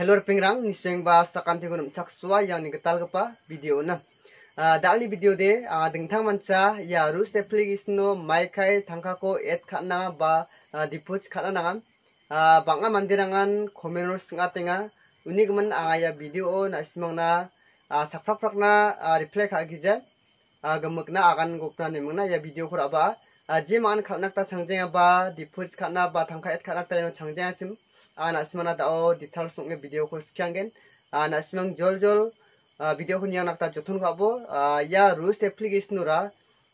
Hello pengrang niseng ba sakan tegunum chaksua yang getal kepa video na. Ah, Dali video de ah, dengtang manca ya rus application no maikai tangkako et khatna ba ah, deposit khatna nangan bangga mandirangan komen rus ngatenga unik man angaya video o na simangna sakprak prakna reply khagija na akan gokna na ya video apa. ajiman khanak ta changjeng ba diffuse khana ba thangkha et khanak ta no changjeng chim ana simana da o dithal sungne video ko sikhangen ana simang jol jol video ko niya nakta jothun gabo ya rust application ura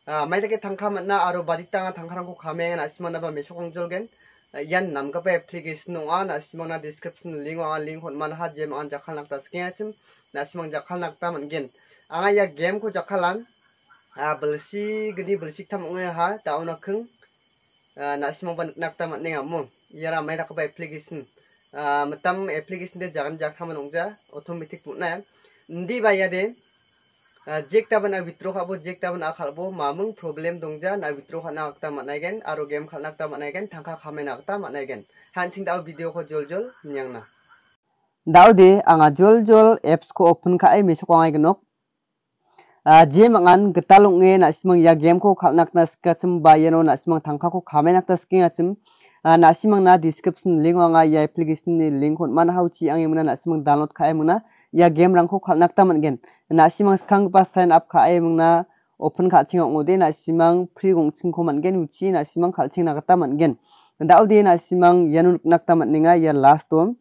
마이다게 당카 만나 아로 바디땅아 당카랑고 가맹 아시마나바 메쇼공절겐 얀 남가바 애플리케이션 아 나시마나 디스크립션 링 왕아 링 혼만 하지엠 안 자칼락다 스케야침 나시망 자칼락다 만겐 아야 게임 코 자칼란 a belsi gedi belsi tam ngai ha ta u n a khung na simang ban nak tam nenga mu yara mai dak bai application matam a p p l i g a t i o n de jagan jak tham nongja automatic pu na ndi ba ya de jek ta ban a withdraw khabo jek ta ban a khalbo mamung problem dongja na withdraw khana akta manai gen aro game khalna akta manai gen thangkha khame na akta manai gen hansing dau video ko jol jol nyang na dau de anga jol jol apps ko open kha ai mesok angai gnok je mangan getalung nge na simang ya game ko khap nak nas ka chum ba yeno na simang thangkha ko khame nak tas na simang na description link wanga ya application ni link hon man how ang muna na simang download khae muna ya game rang ko khal nak ta man gen na simang khang pa sign up khae muna open kha ching ngode na simang free gong ching ko man gen uchi na simang khal ching nak ta man gen dau de na simang yanun nak ta man ninga ya last one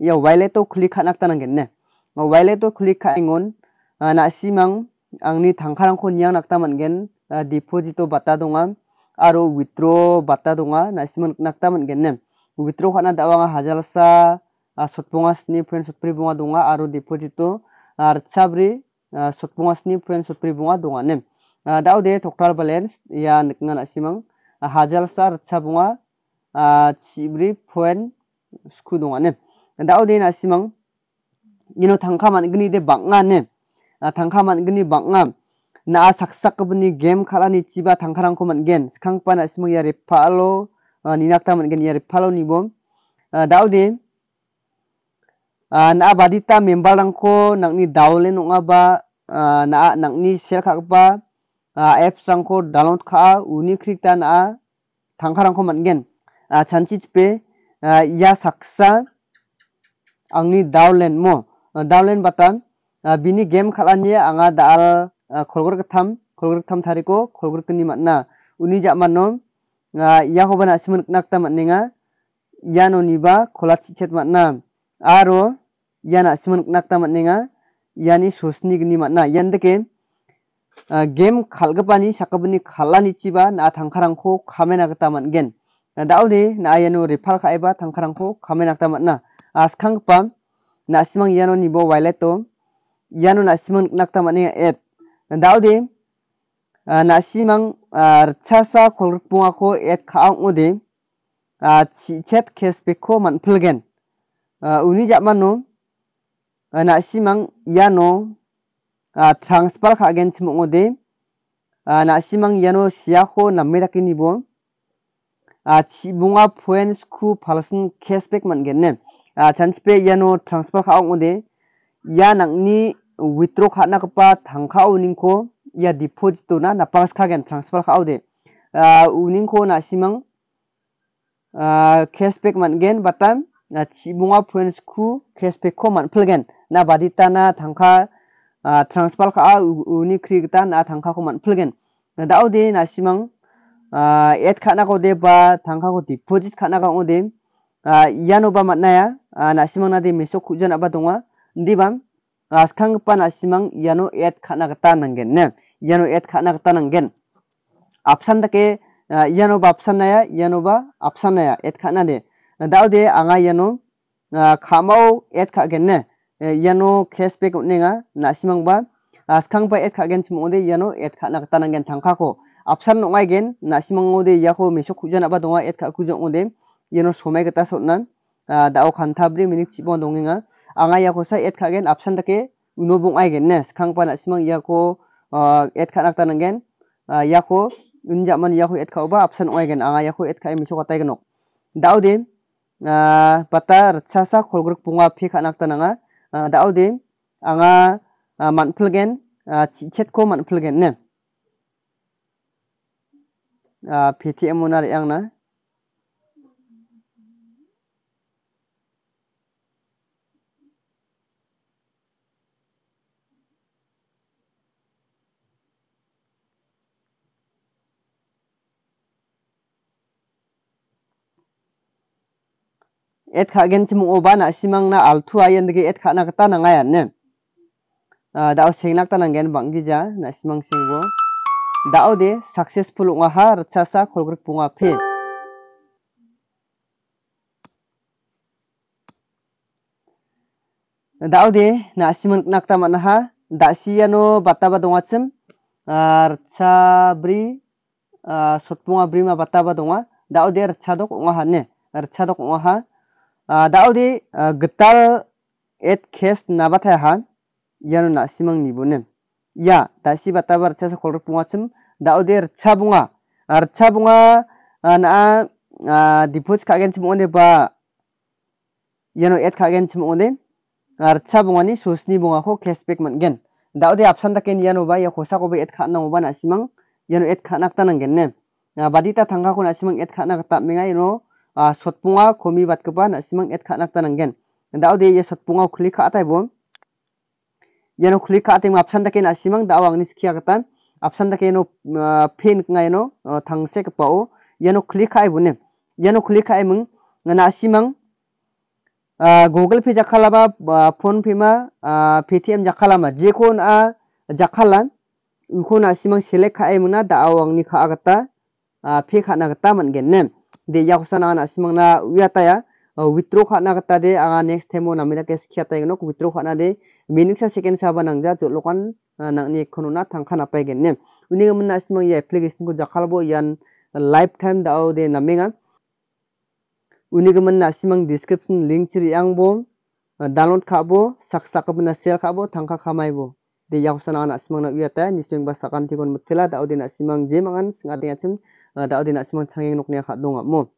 ya wallet to click kha nak ta nang gen ne wallet to click kha ngon na simang angni tangkarang ko niyang naktaman gen uh, ah, deposito bata dunga aro withdraw bata dunga nasimun naktaman gen nem withdraw kana dawa nga hajal sa uh, ah, sotbunga sni puen sotpri bunga dunga aro deposito ar ah, sabri uh, sotbunga sni puen sotpri bunga dunga nem uh, dawa de total balance ya nakna nasimang uh, hajal sa ar sabunga uh, sibri puen skudunga nem dawa de nasimang Ino tangkaman gini de bangga nem tangkaman mangani bangam na saksak kabani game ni chiba tangkarang ko mangen skang pana simang yari palo ninakta mangen yari palo bom daude na badita member rangko nangni daule nongaba na nangni share kakba apps ko download ka uni krikta na tangkarang ko mangen chanchit pe ya saksa angni download mo download batan bini n anga game a a a daal k k l l o o r k ि न ि गेम खालानि आङा दाल ख k ग ् र ो थ ा n ख ल ग ् र a थ ा म थ ा र ि a ौ ख ल ग ् a ो ख ो न ि मानना उनि ज ा t ा न ो याखौबो नासिमोन a k क ् त ा म ा न न ि ङ a य ा न a ि ब ा खलाथि सेट म ा न न t आरो या नासिमोन न ा क ् ni म ा न न ि ङ a यानि e ो स न ि ग न ि मानना यानदके ग b a n i k a l a n i chiba na tang k a r a n ा ना थांखारांखौ ख ा gen n ग त ा a l di na दाउदे ना यानो रिफार खायबा थ ां ko kame n a k t a mat na as kang स ख ां ग प ा नासिमां य n न न ि ब ो वाइलेटो yanu simang nakta mani et eh, daudi ah, nasimang ah, chasa kolpunga ko et eh, kaang udi ah, chet man manpilgen uni japmano nasimang yano ka kagen chimung udi simang yano siako na medakini bo chibunga poen sku kespek man mangen ne chanchpe yano transfer kaang udi ia ya nangni withdraw kha·nakgipa tangka uningko ia ya depositona napangskhagen transfer ah, na simang nasimang ah, cashback Na bata chibonga points ku man man·pilgen na baditana tangka ah, transfer ka·a uni krigita na ko ya man na tangkako man·pilgen da·ode nasimang add ka·nakode ba ko deposit ba ya Ya na man·aia nasimang nade meso kuja ba donga n dibam askang panasimang yano et k a n a kata nanggen ne yano et k a n a kata nanggen a p s a n dake yano ba a p s a n naya yano ba a p s a n naya et k a n a de dau de anga yano khamau et khagen ne yano k e s h b a c k unenga nasimang ba askang ba et khagen chimode yano et k a n a kata nanggen thangkhako a p s a n nongaigen nasimangode yako meso h k k u j a n a ba donga et kha k u j o n g o d e yano somai kata sotnan dau khantabri minik chibon dongenga anga iakosa ya et kagen apsan dake uno bong·aigen ne ya a·simang iako add uh, khanak tanangen iako uh, ya unjaman iako ya add khaoba apsan ong·aigen anga iako add khae mesokatai nok daude bata uh, ritsasa kolgruk bunga phi khanak tananga daude anga ko man manpilgen ne PTM ona re na et ka gen timu oba na simang na altu yen dage et ka na kata na ngayan ne ah, dao sengnak gen nangen banggi ja na simang singgo, dao de successful unga ha rchasa kholgruk punga pe. dao de na simang nakta mana ha dasiano ya bataba dongachim ah, rcha bri ah, a bri ma bataba a. dao de rcha dok unga ha ne rcha dok unga ha daudi getal et kes nabat han yanu na simang nibunem ya dasi batabar chasa kolruk pungachim daudi rcha bunga rcha bunga na ka kagen chim onde ba yanu et kagen chim onde rcha bunga ni susni bunga ko cashback mangen daudi apsan taken yanu ba ya khosa ko ba et na ba na simang yanu et khana ta nangen ne ta thangka ko na simang et na ta menga no sotpunga komi na simang et Nda au de ye sotpunga kuli ka atai bom no kuli ka atai ma apsan dake nasimang da awang niskia gatan apsan dake no pin nga tang se kapa o no kuli ka ai bunem no kuli ka ai mung simang. google jakala ba phone pi ma PTM paytm jakhalama jekon a jakhala ukhona simang select kha ai muna da awang ni kha agata phe kha na gata man gen nem de yakusa na nasimangna uyata ya witro khana kata de anga next time na mira kes khiata igno witro khana de minute sa second sa banangja jo lokan nangni khonuna thangkhana paigen ne uniga mun nasimang ya application ko bo yan lifetime dao de namenga uniga mun nasimang description link chiri bo download khabo saksakabna share khabo khamai bo de yakusa na nasimang na uyata nisring ba sakan tikon muthila dao de nasimang je mangan singating achim da di na simang changeng nokne kha dong mo